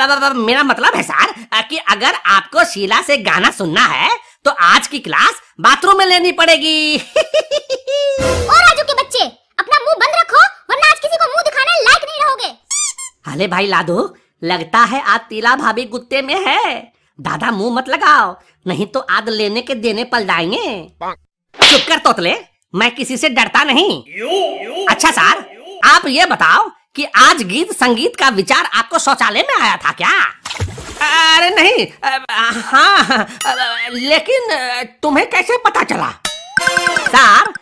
मेरा मतलब है सर कि अगर आपको शीला से गाना सुनना है तो आज की क्लास बाथरूम में लेनी पड़ेगी और राजू के बच्चे अपना मुंह बंद रखो वरना आज किसी को मुंह दिखाने लायक नहीं रहोगे हले भाई लादो लगता है आज तीला भाभी गुत्ते में है दादा मुंह मत लगाओ नहीं तो आद लेने के देने पल जाएंगे चुप कर तोतले मैं किसी से डरता नहीं यू, यू, अच्छा सर आप ये बताओ कि आज गीत संगीत का विचार आपको शौचालय में आया था क्या अरे नहीं हाँ लेकिन तुम्हें कैसे पता चला सर